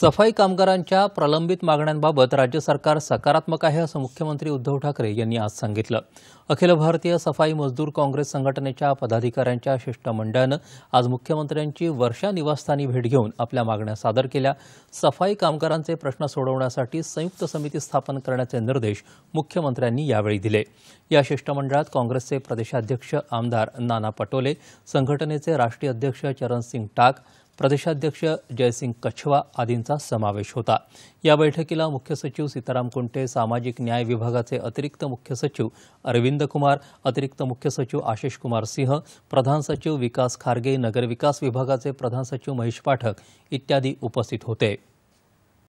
सफाई कामगारांच्या प्रलंबित मागण्यांबाबत राज्य सरकार सकारात्मक आहे असं मुख्यमंत्री उद्धव ठाकरे यांनी आज सांगितलं अखिल भारतीय सफाई मजदूर काँग्रेस संघटनेच्या पदाधिकाऱ्यांच्या शिष्टमंडळानं आज मुख्यमंत्र्यांची वर्षा निवासस्थानी भेट घेऊन आपल्या मागण्या सादर केल्या सफाई कामगारांचे प्रश्न सोडवण्यासाठी संयुक्त समिती स्थापन करण्याचे निर्देश मुख्यमंत्र्यांनी यावेळी दिले या शिष्टमंडळात काँग्रेसचे प्रदेशाध्यक्ष आमदार नाना पटोले संघटनेचे राष्ट्रीय अध्यक्ष चरणसिंग टाक प्रदेशाध्यक्ष जयसिंग कछवा आदींचा समावेश होता या बैठकीला मुख्य सचिव सीताराम कुंटे सामाजिक न्याय विभागाचे अतिरिक्त मुख्य सचिव अरविंद कुमार अतिरिक्त मुख्य सचिव आशिष कुमार सिंह प्रधान सचिव विकास खारगे नगरविकास विभागाचे प्रधान सचिव महेश पाठक इत्यादी उपस्थित होते